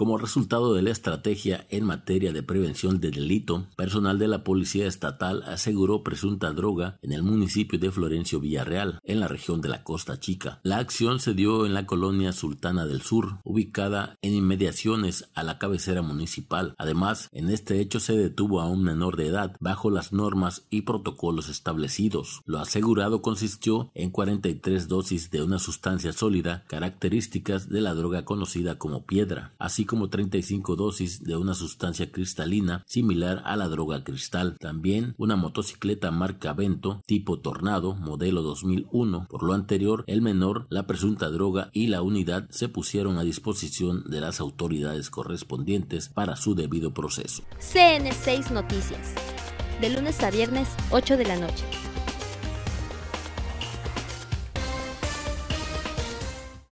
Como resultado de la estrategia en materia de prevención de delito, personal de la Policía Estatal aseguró presunta droga en el municipio de Florencio Villarreal, en la región de la Costa Chica. La acción se dio en la colonia Sultana del Sur, ubicada en inmediaciones a la cabecera municipal. Además, en este hecho se detuvo a un menor de edad bajo las normas y protocolos establecidos. Lo asegurado consistió en 43 dosis de una sustancia sólida, características de la droga conocida como piedra, así como 35 dosis de una sustancia cristalina similar a la droga cristal. También una motocicleta marca Bento, tipo Tornado, modelo 2001. Por lo anterior, el menor, la presunta droga y la unidad se pusieron a disposición de las autoridades correspondientes para su debido proceso. CN6 Noticias, de lunes a viernes, 8 de la noche.